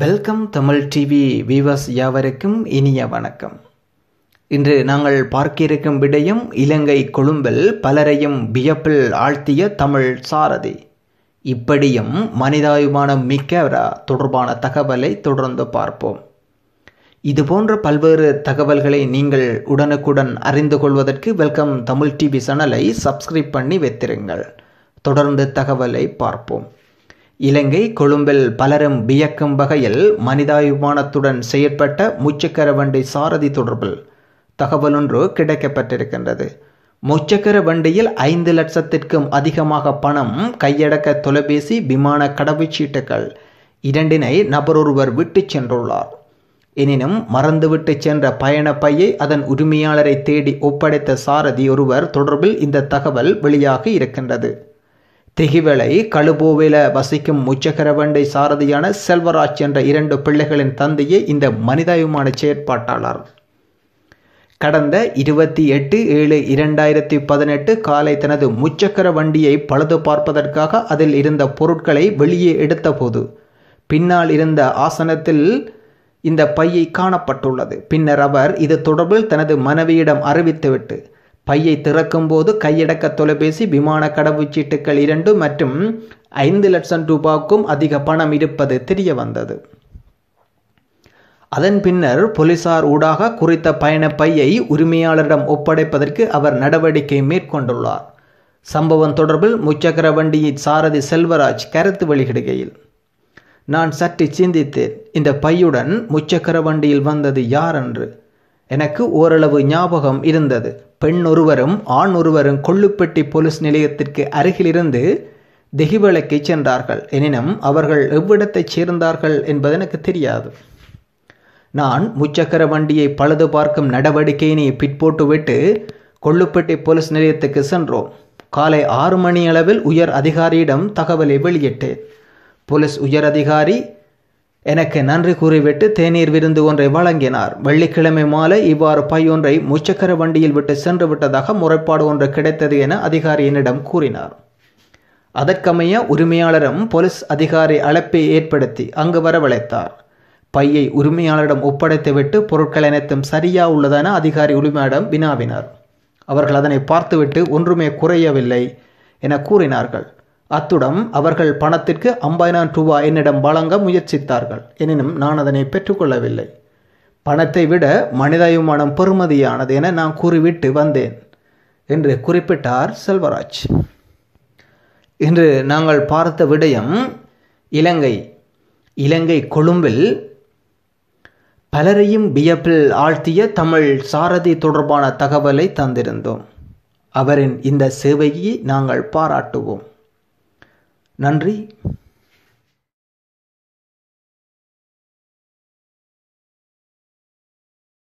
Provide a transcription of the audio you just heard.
welcome Tamil TV viewers யாவருக்கும் இனிய வணக்கம் இன்று நாங்கள் பார்க்கிருக்கும் விடயம் இலங்கை கொழும்பில் பலரையும் வியப்பில் ஆழ்த்திய தமிழ் சாரதி இப்படியும் மனிதாபிமானம் மிக்கவரா தொடர்பான தகவலை தொடர்ந்து பார்ப்போம் இதுபோன்ற பல்வேறு தகவல்களை நீங்கள் உடனுக்குடன் அறிந்து கொள்வதற்கு வெல்கம் தமிழ் டிவி சேனலை சப்ஸ்கிரைப் பண்ணி வைத்திருங்கள் தொடர்ந்து தகவலை பார்ப்போம் இலங்கை கொழும்பில் பலரும் வியக்கும் வகையில் மனிதாபிமானத்துடன் செயற்பட்ட முச்சக்கர வண்டி சாரதி தொடர்பில் ஒன்று கிடைக்கப்பட்டிருக்கின்றது முச்சக்கர வண்டியில் ஐந்து லட்சத்திற்கும் அதிகமாக பணம் கையடக்க தொலைபேசி விமான கடவுச்சீட்டுகள் இரண்டினை நபரொருவர் விட்டு சென்றுள்ளார் எனினும் மறந்துவிட்டு சென்ற பயண பையை அதன் உரிமையாளரை தேடி ஒப்படைத்த சாரதி ஒருவர் தொடர்பில் இந்த தகவல் வெளியாகி இருக்கின்றது திகிவளை கழுபோவில வசிக்கும் உச்சகரவண்டை சாரதியான செல்வராஜ் என்ற இரண்டு பிள்ளைகளின் தந்தையே இந்த மனிதாபிமான செயற்பாட்டாளர் கடந்த இருபத்தி எட்டு ஏழு இரண்டாயிரத்தி பதினெட்டு காலை தனது முச்சக்கர வண்டியை பழுது பார்ப்பதற்காக அதில் இருந்த பொருட்களை வெளியே எடுத்தபோது பின்னால் இருந்த ஆசனத்தில் இந்த பையை காணப்பட்டுள்ளது பின்னர் அவர் இது தொடர்பில் தனது மனைவியிடம் அறிவித்துவிட்டு பையை திறக்கும்போது கையடக்க தொலைபேசி விமான கடவுச்சீட்டுகள் இரண்டு மற்றும் ஐந்து லட்சம் ரூபாய்க்கும் அதிக பணம் இருப்பது தெரிய வந்தது அதன் பின்னர் போலீசார் ஊடாக குறித்த பயண பையை உரிமையாளரிடம் ஒப்படைப்பதற்கு அவர் நடவடிக்கை மேற்கொண்டுள்ளார் சம்பவம் தொடர்பில் முச்சக்கர வண்டியின் சாரதி செல்வராஜ் கருத்து வெளியிடுகையில் நான் சற்று சிந்தித்தேன் இந்த பையுடன் முச்சக்கர வண்டியில் வந்தது யார் என்று எனக்கு ஓரளவு ஞாபகம் இருந்தது பெண் ஒருவரும் ஆண் ஒருவரும் கொள்ளுப்பட்டி போலீஸ் நிலையத்திற்கு அருகிலிருந்து திகிவலைக்கு சென்றார்கள் எனினும் அவர்கள் எவ்விடத்தைச் சேர்ந்தார்கள் என்பது எனக்கு தெரியாது நான் முச்சக்கர வண்டியை பழுது பார்க்கும் நடவடிக்கையினை பிற்போட்டுவிட்டு கொள்ளுப்பட்டி போலீஸ் நிலையத்துக்கு சென்றோம் காலை ஆறு மணி அளவில் உயர் அதிகாரியிடம் தகவலை வெளியிட்டேன் போலீஸ் உயர் அதிகாரி எனக்கு நன்றி கூறிவிட்டு தேநீர் விருந்து ஒன்றை வழங்கினார் வெள்ளிக்கிழமை மாலை இவ்வாறு பையொன்றை முச்சக்கர வண்டியில் விட்டு சென்று விட்டதாக முறைப்பாடு ஒன்று கிடைத்தது என அதிகாரி என்னிடம் கூறினார் அதற்கமைய உரிமையாளரும் போலீஸ் அதிகாரி அழைப்பை ஏற்படுத்தி அங்கு வரவழைத்தார் பையை உரிமையாளரிடம் ஒப்படைத்துவிட்டு பொருட்கள் அனைத்தும் சரியா உள்ளதென அதிகாரி உரிமையாளரிடம் வினாவினார் அவர்கள் அதனை பார்த்துவிட்டு ஒன்றுமே குறையவில்லை என கூறினார்கள் அத்துடன் அவர்கள் பணத்திற்கு ஐம்பதாயிரம் ரூபாய் என்னிடம் வழங்க முயற்சித்தார்கள் எனினும் நான் அதனை பெற்றுக்கொள்ளவில்லை பணத்தை விட மனிதாயுமானம் பெறுமதியானது என நான் கூறிவிட்டு வந்தேன் என்று குறிப்பிட்டார் செல்வராஜ் இன்று நாங்கள் பார்த்த விடயம் இலங்கை இலங்கை கொழும்பில் பலரையும் வியப்பில் ஆழ்த்திய தமிழ் சாரதி தொடர்பான தகவலை தந்திருந்தோம் அவரின் இந்த சேவையை நாங்கள் பாராட்டுவோம் நன்றி